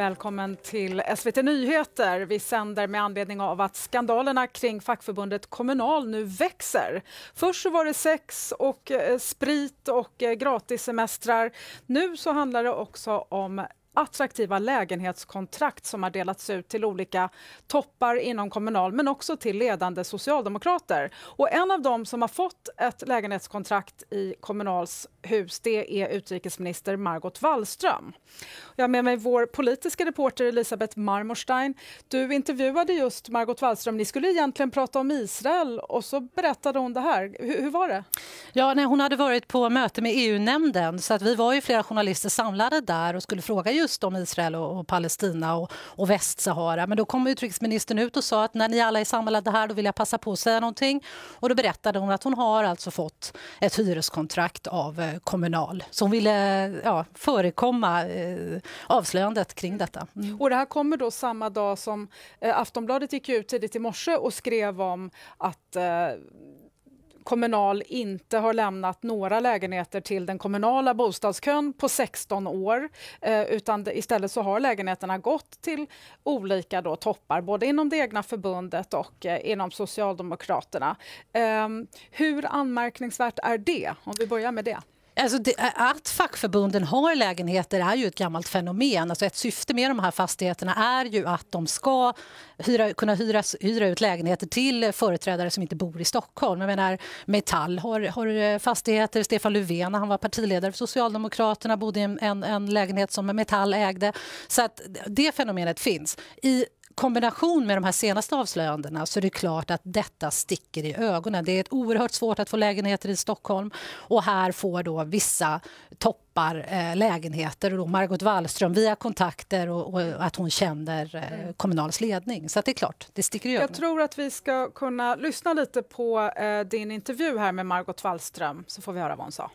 Välkommen till SVT Nyheter. Vi sänder med anledning av att skandalerna kring fackförbundet Kommunal nu växer. Först var det sex och eh, sprit och eh, gratissemestrar. Nu så handlar det också om attraktiva lägenhetskontrakt som har delats ut till olika toppar inom Kommunal men också till ledande socialdemokrater. Och en av dem som har fått ett lägenhetskontrakt i Kommunals hus det är utrikesminister Margot Wallström. Jag har med mig vår politiska reporter Elisabeth Marmorstein. Du intervjuade just Margot Wallström. Ni skulle egentligen prata om Israel och så berättade hon det här. Hur, hur var det? Ja, nej, hon hade varit på möte med EU-nämnden så att vi var ju flera journalister samlade där och skulle fråga just om Israel och, och Palestina och, och, Västsahara. Men då kom utrikesministern ut och sa att när ni alla är samlade här då vill jag passa på att säga någonting. Och då berättade hon att hon har alltså fått ett hyreskontrakt av eh, Kommunal. Så hon ville ja, förekomma eh, avslöjandet kring detta. Mm. Och det här kommer då samma dag som eh, Aftonbladet gick ut tidigt i morse och skrev om att eh, Kommunal inte har lämnat några lägenheter till den kommunala bostadskön på 16 år. Eh, utan istället så har lägenheterna gått till olika då toppar, både inom det egna förbundet och eh, inom Socialdemokraterna. Ehm, hur anmärkningsvärt är det? Om vi börjar med det. Alltså det, att fackförbunden har lägenheter är ju ett gammalt fenomen. Alltså ett syfte med de här fastigheterna är ju att de ska hyra, kunna hyras, hyra ut lägenheter till företrädare som inte bor i Stockholm. Jag menar, Metall har, har eh, fastigheter. Stefan Löfven han var partiledare för Socialdemokraterna bodde i en, en, lägenhet som Metall ägde. Så att det fenomenet finns. I kombination med de här senaste avslöjandena så är det klart att detta sticker i ögonen. Det är oerhört svårt att få lägenheter i Stockholm och här får då vissa toppar eh, lägenheter och då Margot Wallström via kontakter och, och att hon känner eh, mm. Kommunals ledning. Så det är klart, det sticker i ögonen. Jag tror att vi ska kunna lyssna lite på eh, din intervju här med Margot Wallström så får vi höra vad hon sa.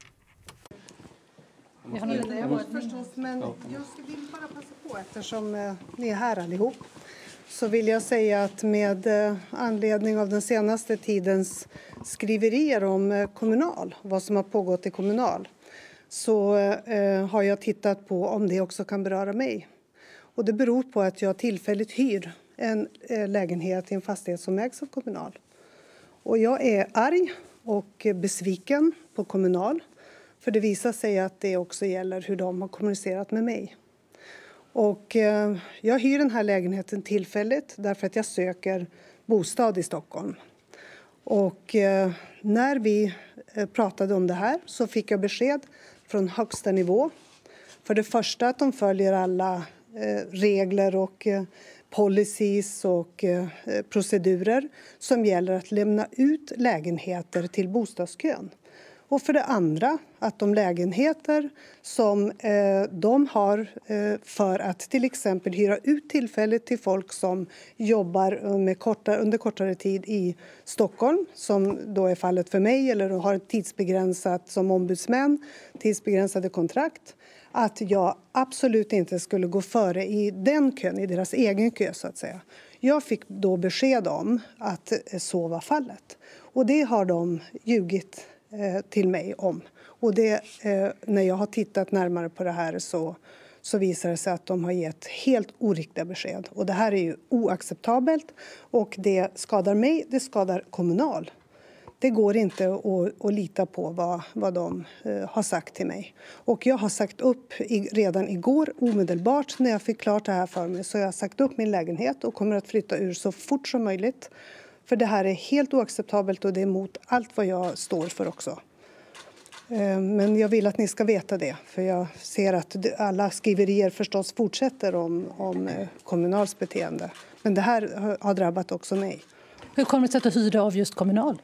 Jag har mm. förstås, men jag vill bara passa på eftersom eh, ni är här allihop så vill jag säga att med eh, anledning av den senaste tidens skriverier om eh, Kommunal, vad som har pågått i Kommunal, så eh, har jag tittat på om det också kan beröra mig. Och det beror på att jag tillfälligt hyr en lägenhet i en fastighet som ägs av Kommunal. Och jag är arg och besviken på Kommunal för det visar sig att det också gäller hur de har kommunicerat med mig. Och eh, jag hyr den här lägenheten tillfälligt därför att jag söker bostad i Stockholm. Och eh, när vi eh, pratade om det här så fick jag besked från högsta nivå. För det första att de följer alla regler och policies och procedurer som gäller att lämna ut lägenheter till bostadskön. Och för det andra att de lägenheter som eh, de har eh, för att till exempel hyra ut tillfälligt till folk som jobbar med korta, under kortare tid i Stockholm, som då är fallet för mig, eller har tidsbegränsat som ombudsmän, tidsbegränsade kontrakt, att jag absolut inte skulle gå före i den kön, i deras egen kö så att säga. Jag fick då besked om att så var fallet. Och det har de ljugit Eh, till mig om. Och det, eh, när jag har tittat närmare på det här så, så visar det sig att de har gett helt oriktiga besked. Och det här är ju oacceptabelt och det skadar mig, det skadar Kommunal. Det går inte att, att lita på vad, vad de eh, har sagt till mig. Och jag har sagt upp redan igår, omedelbart när jag fick klart det här för mig, så jag har sagt upp min lägenhet och kommer att flytta ur så fort som möjligt. För det här är helt oacceptabelt och det är emot allt vad jag står för också. Eh, men jag vill att ni ska veta det, för jag ser att alla skriverier förstås fortsätter om, om eh, Kommunals beteende. Men det här har drabbat också mig. Hur kommer det sig att du hyrde av just Kommunal?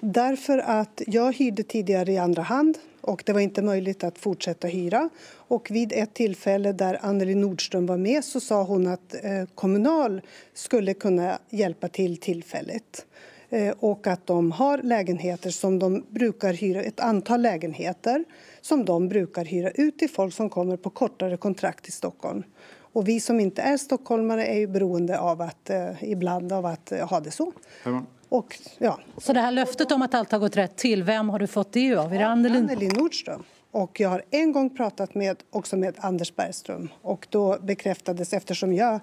Därför att jag hyrde tidigare i andra hand och det var inte möjligt att fortsätta hyra. Och vid ett tillfälle där Anneli Nordström var med så sa hon att eh, Kommunal skulle kunna hjälpa till tillfälligt eh, och att de har lägenheter som de brukar hyra, ett antal lägenheter som de brukar hyra ut till folk som kommer på kortare kontrakt i Stockholm. Och vi som inte är stockholmare är ju beroende av att, eh, ibland av att eh, ha det så. Mm. Och, ja. Så det här löftet om att allt har gått rätt till, vem har du fått det av? Är det Anneli, Anneli Nordström? Och jag har en gång pratat med, också med Anders Bergström och då bekräftades, eftersom jag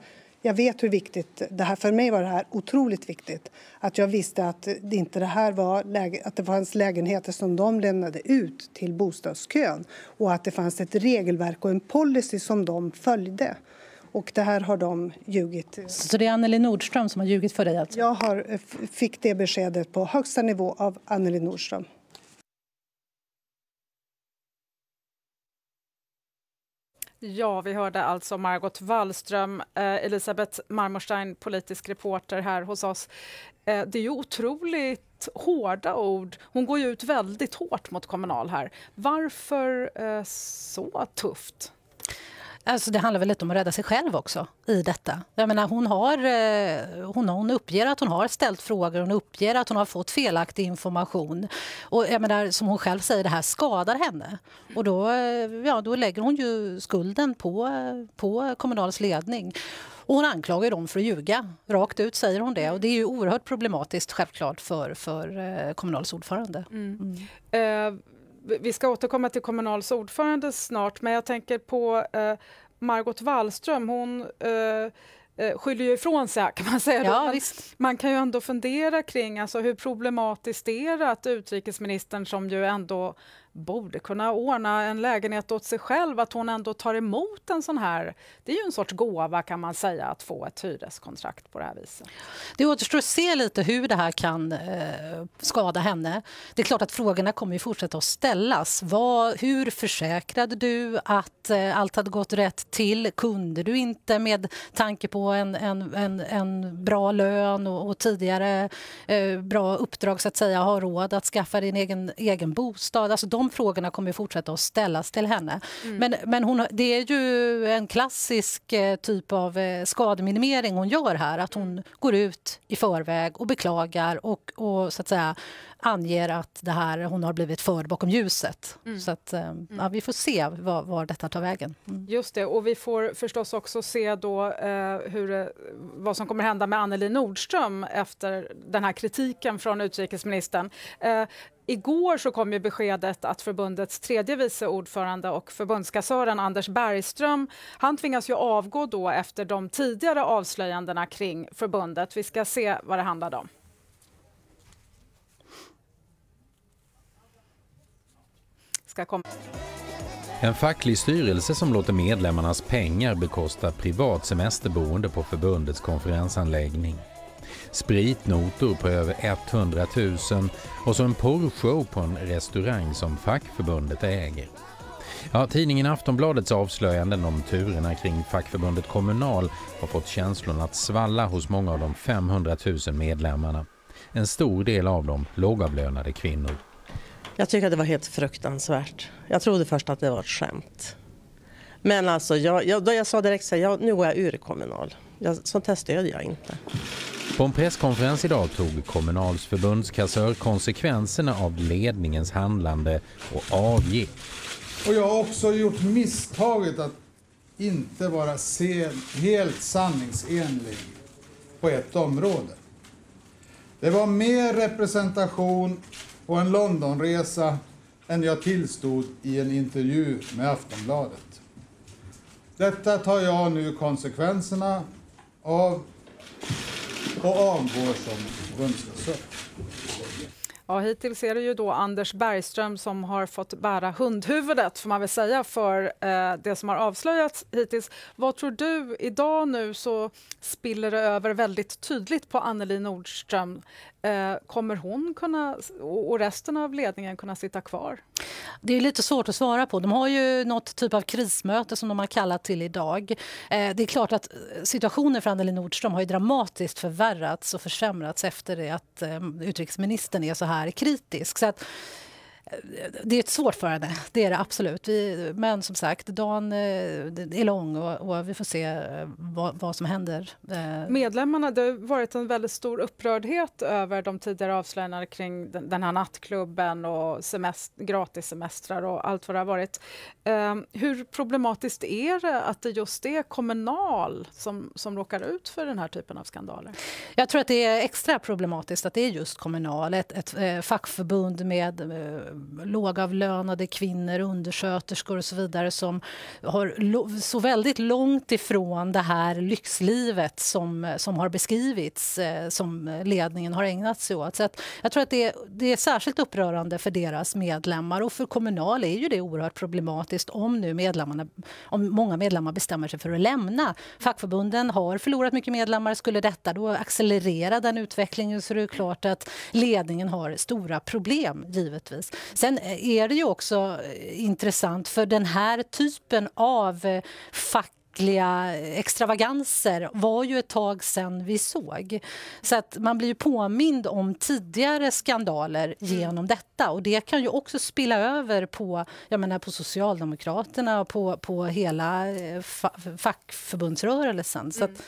jag vet hur viktigt det här... För mig var det här otroligt viktigt. Att jag visste att det inte det här var läge, att det fanns lägenheter som de lämnade ut till bostadskön och att det fanns ett regelverk och en policy som de följde. Och det här har de ljugit. Så det är Anneli Nordström som har ljugit för dig? Alltså? Jag har, eh, fick det beskedet på högsta nivå av Anneli Nordström. Ja, vi hörde alltså Margot Wallström, eh, Elisabeth Marmorstein, politisk reporter här hos oss. Eh, det är ju otroligt hårda ord. Hon går ju ut väldigt hårt mot Kommunal här. Varför eh, så tufft? Alltså det handlar väl lite om att rädda sig själv också i detta. Jag menar, hon, har, eh, hon, hon uppger att hon har ställt frågor, hon uppger att hon har fått felaktig information. Och jag menar, som hon själv säger, det här skadar henne. Och då, eh, ja, då lägger hon ju skulden på, på Kommunals ledning. Och hon anklagar dem för att ljuga. Rakt ut säger hon det. Och det är ju oerhört problematiskt självklart för, för eh, Kommunals ordförande. Mm. Mm vi ska återkomma till Kommunals ordförande snart, men jag tänker på eh, Margot Wallström. Hon eh, eh skyller ju ifrån sig, kan man säga. Ja, man kan ju ändå fundera kring alltså, hur problematiskt det är att utrikesministern, som ju ändå borde kunna ordna en lägenhet åt sig själv, att hon ändå tar emot en sån här... Det är ju en sorts gåva kan man säga, att få ett hyreskontrakt på det här viset. Det återstår att se lite hur det här kan eh, skada henne. Det är klart att frågorna kommer ju fortsätta att ställas. Vad, hur försäkrade du att eh, allt hade gått rätt till? Kunde du inte med tanke på en, en, en, en bra lön och, och tidigare eh, bra uppdrag så att säga ha råd att skaffa din egen, egen bostad? Alltså, de de frågorna kommer fortsätta att ställas till henne. Mm. Men, men hon, det är ju en klassisk eh, typ av eh, skademinimering hon gör här. Att hon mm. går ut i förväg och beklagar och, och så att säga, anger att det här, hon har blivit förd bakom ljuset. Mm. Så att, eh, mm. ja, vi får se var, var detta tar vägen. Mm. Just det, och vi får förstås också se då, eh, hur, vad som kommer hända med Anneli Nordström efter den här kritiken från utrikesministern. Eh, Igår så kom ju beskedet att förbundets tredje vice ordförande och förbundskassören Anders Bergström han tvingas ju avgå då efter de tidigare avslöjandena kring förbundet. Vi ska se vad det handlade om. Ska komma. En facklig styrelse som låter medlemmarnas pengar bekosta privat semesterboende på förbundets konferensanläggning spritnotor på över 100 000 och så en porrshow på en restaurang som fackförbundet äger. Ja, tidningen Aftonbladets avslöjanden om turerna kring fackförbundet Kommunal har fått känslan att svalla hos många av de 500 000 medlemmarna. En stor del av dem lågavlönade kvinnor. Jag tycker att det var helt fruktansvärt. Jag trodde först att det var ett skämt. Men alltså, jag, jag, då jag sa direkt att jag, nu går jag ur Kommunal. Jag, sånt här stödjer jag inte. På en presskonferens idag tog Kommunals förbundskassör konsekvenserna av ledningens handlande och avgick. Och jag har också gjort misstaget att inte vara helt sanningsenlig på ett område. Det var mer representation på en Londonresa än jag tillstod i en intervju med Aftonbladet. Detta tar jag nu konsekvenserna av och avgår som hundskjutsar. Ja, hittills är det ju då Anders Bergström som har fått bära hundhuvudet får man väl säga för eh, det som har avslöjats hittills. Vad tror du? Idag nu så spiller det över väldigt tydligt på Anneli Nordström Eh, kommer hon kunna, och resten av ledningen kunna sitta kvar? Det är lite svårt att svara på. De har ju något typ av krismöte som de har kallat till idag. Eh, det är klart att eh, situationen för Anneli Nordström har dramatiskt förvärrats och försämrats efter det att utrikesministern är så här kritisk. Så att det är ett svårt förande, det är det absolut. Vi, men som sagt, dagen eh, är lång och, och vi får se eh, vad, vad, som händer. Eh. Medlemmarna, det har varit en väldigt stor upprördhet över de tidigare avslöjandena kring den här nattklubben och semest, gratissemestrar och allt vad det har varit. Ehm, hur problematiskt är det att det just är Kommunal som, som råkar ut för den här typen av skandaler? Jag tror att det är extra problematiskt att det är just Kommunal, ett, ett fackförbund med lågavlönade kvinnor, undersköterskor och så vidare som har så väldigt långt ifrån det här lyxlivet som, som har beskrivits eh, som ledningen har ägnat sig åt. Så jag tror att det, det är särskilt upprörande för deras medlemmar och för Kommunal är ju det oerhört problematiskt om nu medlemmarna, om många medlemmar bestämmer sig för att lämna. Fackförbunden har förlorat mycket medlemmar. Skulle detta då accelerera den utvecklingen så är det klart att ledningen har stora problem, givetvis. Sen är det ju också eh, intressant för den här typen av eh, fack eh, extravaganser var ju ett tag sen vi såg. Så att man blir ju påmind om tidigare skandaler mm. genom detta och det kan ju också spilla över på, jag menar, på Socialdemokraterna och på, på hela fa fackförbundsrörelsen. Så att, mm.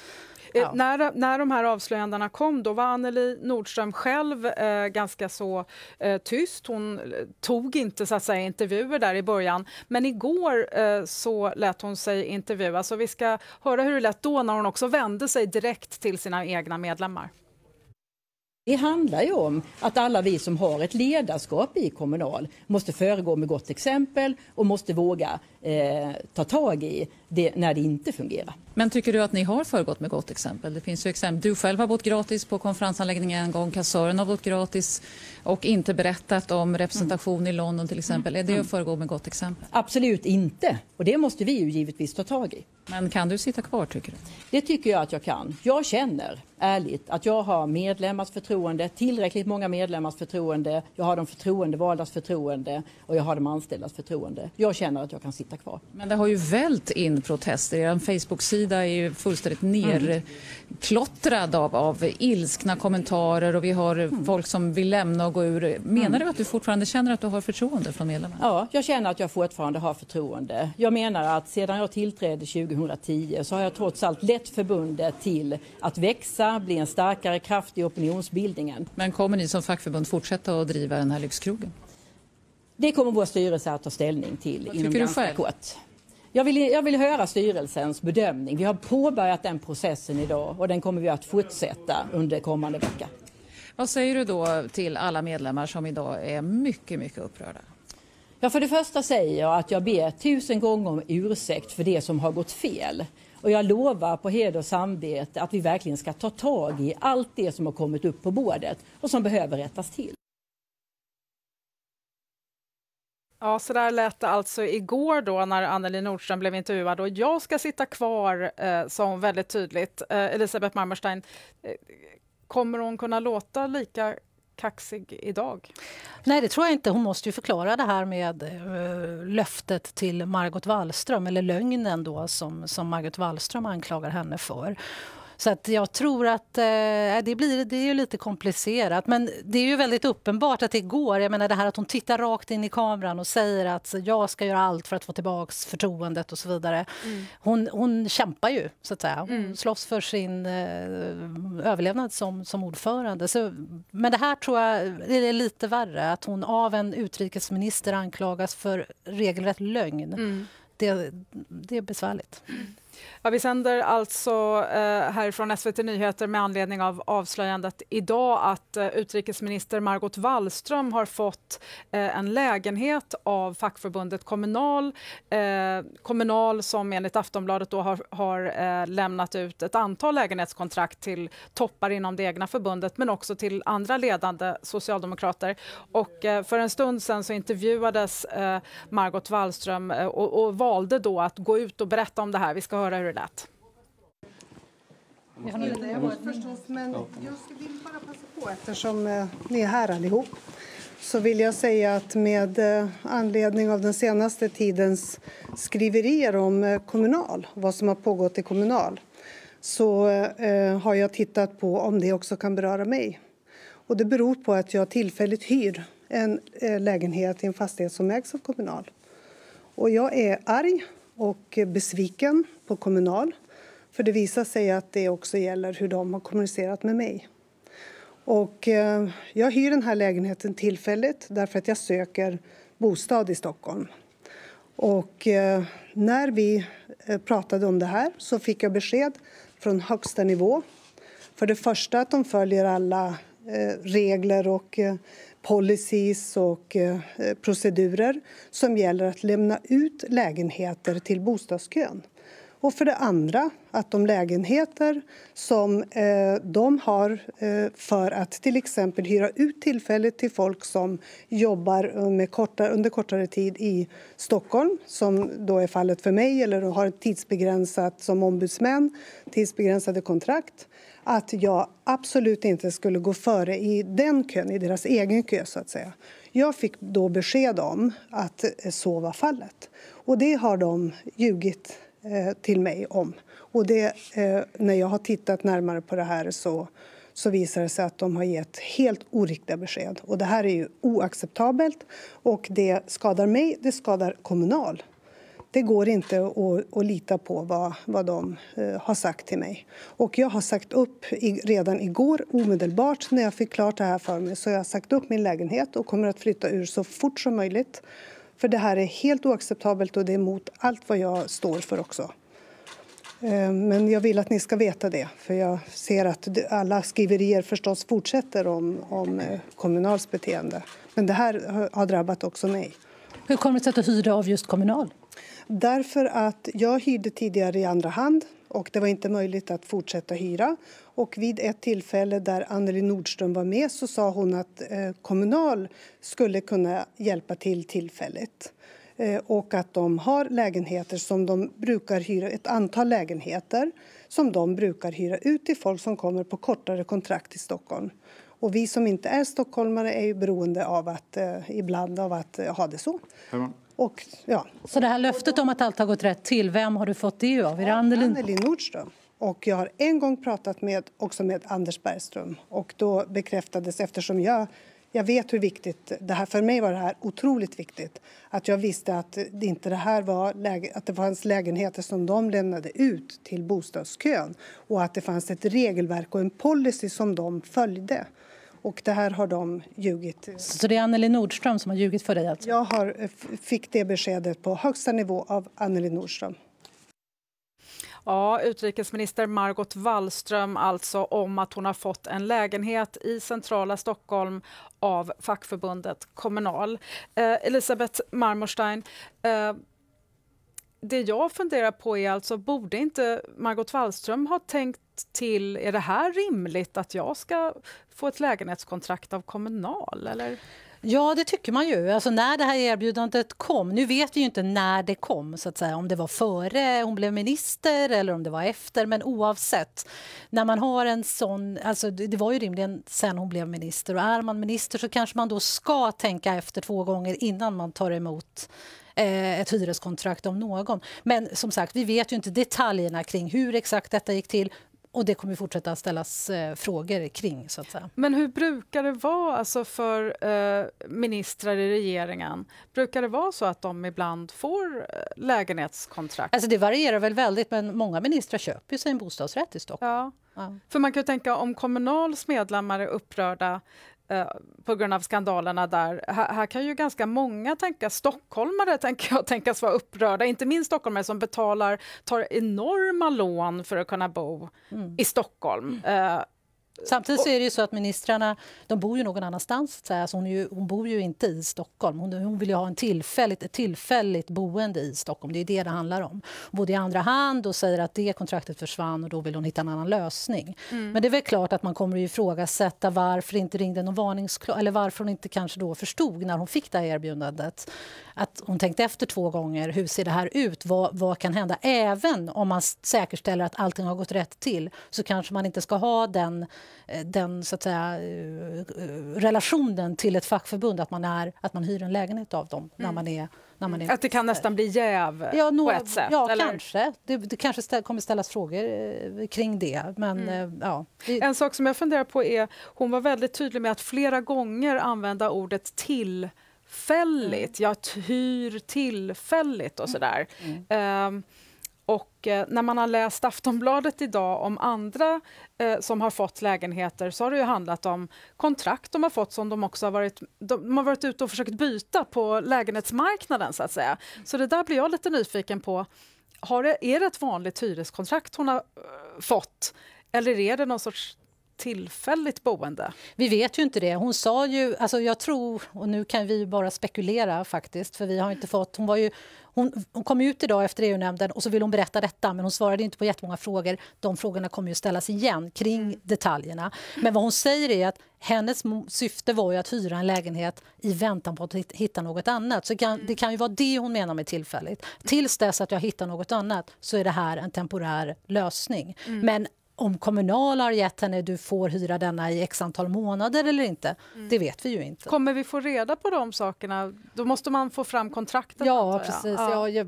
Eh, när, när de här avslöjandena kom då var Anneli Nordström själv eh, ganska så eh, tyst. Hon eh, tog inte så att säga, intervjuer där i början. Men igår eh, så lät hon sig intervjuas. Så vi ska höra hur det lät då när hon också vände sig direkt till sina egna medlemmar. Det handlar ju om att alla vi som har ett ledarskap i Kommunal måste föregå med gott exempel och måste våga eh, ta tag i det när det inte fungerar. Men tycker du att ni har föregått med gott exempel? Det finns ju exempel. Du själv har bott gratis på konferensanläggningen en gång, kassören har bott gratis och inte berättat om representation mm. i London till exempel. Mm. Är det att mm. föregå med gott exempel? Absolut inte, och det måste vi ju givetvis ta tag i. Men kan du sitta kvar tycker du? Det tycker jag att jag kan. Jag känner ärligt att jag har medlemmars förtroende, tillräckligt många medlemmars förtroende. Jag har de förtroendevaldas förtroende och jag har de anställdas förtroende. Jag känner att jag kan sitta kvar. Men det har ju vält in protester. Er Facebook-sida är ju fullständigt mm. nerklottrad av, av ilskna kommentarer och vi har mm. folk som vill lämna och gå ur. Menar mm. du att du fortfarande känner att du har förtroende från medlemmarna? Ja, jag känner att jag fortfarande har förtroende. Jag menar att sedan jag tillträdde 2000 2010 så har jag trots allt lett förbundet till att växa, bli en starkare kraft i opinionsbildningen. Men kommer ni som fackförbund fortsätta att driva den här lyxkrogen? Det kommer vår styrelse att ta ställning till Vad inom ganska själv? kort. Jag vill, jag vill höra styrelsens bedömning. Vi har påbörjat den processen idag och den kommer vi att fortsätta under kommande vecka. Vad säger du då till alla medlemmar som idag är mycket, mycket upprörda? Ja, för det första säger jag att jag ber tusen gånger om ursäkt för det som har gått fel. Och jag lovar på heder och samvete att vi verkligen ska ta tag i allt det som har kommit upp på bordet och som behöver rättas till. Ja, så där lät det alltså igår då när Annelie Nordström blev intervjuad och jag ska sitta kvar, eh, som väldigt tydligt. Eh, Elisabeth Marmorstein, eh, kommer hon kunna låta lika kaxig idag? Nej, det tror jag inte. Hon måste ju förklara det här med uh, löftet till Margot Wallström, eller lögnen då som, som Margot Wallström anklagar henne för. Så att jag tror att eh, det, blir, det är lite komplicerat. Men det är ju väldigt uppenbart att det går. Jag menar det här att hon tittar rakt in i kameran och säger att jag ska göra allt för att få tillbaka förtroendet och så vidare. Mm. Hon, hon kämpar ju, så att säga. Hon mm. slåss för sin eh, överlevnad som, som ordförande. Så, men det här tror jag är lite värre, att hon av en utrikesminister anklagas för regelrätt lögn. Mm. Det, det är besvärligt. Mm. Ja, vi sänder alltså eh, härifrån SVT Nyheter med anledning av avslöjandet idag att eh, utrikesminister Margot Wallström har fått eh, en lägenhet av fackförbundet Kommunal. Eh, Kommunal som enligt Aftonbladet då har, har eh, lämnat ut ett antal lägenhetskontrakt till toppar inom det egna förbundet men också till andra ledande socialdemokrater. Och, eh, för en stund sen så intervjuades Margot Wallström och, och valde då att gå ut och berätta om det här. Vi ska höra höra hur det lät. Jag har varit förstås, men jag vill bara passa på eftersom eh, ni är här allihop så vill jag säga att med eh, anledning av den senaste tidens skriverier om eh, Kommunal, vad som har pågått i Kommunal, så har jag tittat på om det också kan beröra mig. Och det beror på att jag tillfälligt hyr en lägenhet i en fastighet som ägs av Kommunal. Och jag är arg och besviken på Kommunal. För det visar sig att det också gäller hur de har kommunicerat med mig. Och eh, jag hyr den här lägenheten tillfälligt därför att jag söker bostad i Stockholm. Och eh, när vi eh, pratade om det här så fick jag besked från högsta nivå. För det första att de följer alla regler och policies och eh, procedurer som gäller att lämna ut lägenheter till bostadskön. Och för det andra att de lägenheter som eh, de har eh, för att till exempel hyra ut tillfälligt till folk som jobbar eh, med korta, under kortare tid i Stockholm, som då är fallet för mig, eller har tidsbegränsat som ombudsmän, tidsbegränsade kontrakt, att jag absolut inte skulle gå före i den kön, i deras egen kö så att säga. Jag fick då besked om att så var fallet. Och det har de ljugit Eh, till mig om. Och det, eh, när jag har tittat närmare på det här så, så visar det sig att de har gett helt oriktiga besked. Och det här är ju oacceptabelt och det skadar mig, det skadar Kommunal. Det går inte att, att lita på vad, vad de eh, har sagt till mig. Och jag har sagt upp redan igår, omedelbart när jag fick klart det här för mig, så jag har sagt upp min lägenhet och kommer att flytta ur så fort som möjligt för det här är helt oacceptabelt och det är mot allt vad jag står för också. Eh, men jag vill att ni ska veta det, för jag ser att alla skriverier förstås fortsätter om, om eh, Kommunals beteende. Men det här har drabbat också mig. Hur kommer det sig att du hyrde av just Kommunal? Därför att jag hyrde tidigare i andra hand och det var inte möjligt att fortsätta hyra. Och vid ett tillfälle där Anneli Nordström var med så sa hon att eh, Kommunal skulle kunna hjälpa till tillfälligt eh, och att de har lägenheter som de brukar hyra, ett antal lägenheter som de brukar hyra ut till folk som kommer på kortare kontrakt i Stockholm. Och vi som inte är stockholmare är ju beroende av att, eh, ibland av att eh, ha det så. Och, ja. Så det här löftet om att allt har gått rätt till, vem har du fått det av? Är Anneli Nordström. Och jag har en gång pratat med, också med Anders Bergström och då bekräftades, eftersom jag, jag vet hur viktigt det här, för mig var det här otroligt viktigt, att jag visste att det inte det här var, läge, att det fanns lägenheter som de lämnade ut till bostadskön och att det fanns ett regelverk och en policy som de följde. Och det här har de ljugit. Så det är Anneli Nordström som har ljugit för dig? Alltså. Jag har, eh, fick det beskedet på högsta nivå av Anneli Nordström. Ja, utrikesminister Margot Wallström alltså om att hon har fått en lägenhet i centrala Stockholm av fackförbundet Kommunal. Eh, Elisabeth Marmorstein, eh, det jag funderar på är alltså, borde inte Margot Wallström ha tänkt till, är det här rimligt att jag ska få ett lägenhetskontrakt av Kommunal? Eller? Ja, det tycker man ju. Alltså när det här erbjudandet kom, nu vet vi ju inte när det kom, så att säga, om det var före hon blev minister eller om det var efter, men oavsett. När man har en sån, alltså det var ju rimligen sen hon blev minister och är man minister så kanske man då ska tänka efter två gånger innan man tar emot eh, ett hyreskontrakt om någon. Men som sagt, vi vet ju inte detaljerna kring hur exakt detta gick till, och det kommer fortsätta ställas eh, frågor kring. Så att säga. Men hur brukar det vara alltså för eh, ministrar i regeringen? Brukar det vara så att de ibland får eh, lägenhetskontrakt? Alltså det varierar väl väldigt, men många ministrar köper sig en bostadsrätt i Stockholm. Ja. ja. För man kan ju tänka om Kommunals medlemmar är upprörda Eh, på grund av skandalerna där. Här, här, kan ju ganska många tänka, stockholmare tänker jag, tänkas vara upprörda, inte minst stockholmare som betalar, tar enorma lån för att kunna bo mm. i Stockholm. Mm. Eh, Samtidigt så är det ju så att ministrarna de bor ju någon annanstans. Så alltså hon, ju, hon bor ju inte i Stockholm. Hon, hon vill ha en tillfälligt, ett tillfälligt boende i Stockholm. Det är det det handlar om. Både i andra hand och säger att det kontraktet försvann och då vill hon hitta en annan lösning. Mm. Men det är väl klart att man kommer att ifrågasätta varför inte ringde någon varningsklocka eller varför hon inte kanske då förstod när hon fick det här erbjudandet att hon tänkte efter två gånger. Hur ser det här ut? Vad, vad kan hända? Även om man säkerställer att allting har gått rätt till så kanske man inte ska ha den, eh, den så att säga, eh, relationen till ett fackförbund att man, är, att man hyr en lägenhet av dem mm. när man är är... Att det kan nästan bli jäv ja, no, på ett sätt? Ja, eller? kanske. Det, det kanske stä, kommer ställas frågor eh, kring det. Men, mm. eh, ja. En sak som jag funderar på är, hon var väldigt tydlig med att flera gånger använda ordet till tillfälligt, mm. jag hyr tillfälligt och mm. sådär. Mm. Um, och eh, när man har läst Aftonbladet idag om andra eh, som har fått lägenheter så har det ju handlat om kontrakt de har fått som de också har varit, de har varit ute och försökt byta på lägenhetsmarknaden så att säga. Så det där blir jag lite nyfiken på. Har det, är det ett vanligt hyreskontrakt hon har äh, fått? Eller är det någon sorts tillfälligt boende? Vi vet ju inte det. Hon sa ju, alltså jag tror, och nu kan vi bara spekulera faktiskt, för vi har inte fått, hon var ju hon, hon, kom ut idag efter EU-nämnden och så vill hon berätta detta men hon svarade inte på jättemånga frågor. De frågorna kommer ju ställas igen kring mm. detaljerna. Men vad hon säger är att hennes syfte var ju att hyra en lägenhet i väntan på att hitta något annat. Så kan, det kan ju vara det hon menar med tillfälligt. Tills dess att jag hittar något annat så är det här en temporär lösning. Mm. Men om Kommunal har gett henne du får hyra denna i x antal månader eller inte. Mm. Det vet vi ju inte. Kommer vi få reda på de sakerna? Då måste man få fram kontrakten. Ja, precis. Ja. Jag,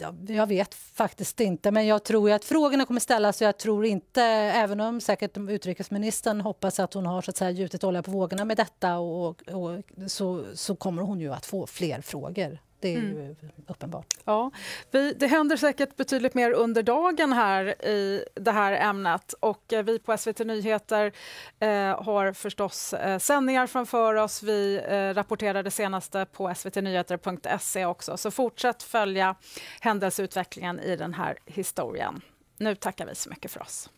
jag, jag, vet faktiskt inte, men jag tror att frågorna kommer ställas. Jag tror inte, även om säkert utrikesministern hoppas att hon har så att säga, gjutit olja på vågorna med detta och, och så, så kommer hon ju att få fler frågor. Det är mm. uppenbart. Ja, vi, det händer säkert betydligt mer under dagen här i det här ämnet. Och eh, vi på SVT Nyheter eh, har förstås eh, sändningar framför oss. Vi eh, rapporterar det senaste på svtnyheter.se också. Så fortsätt följa händelseutvecklingen i den här historien. Nu tackar vi så mycket för oss.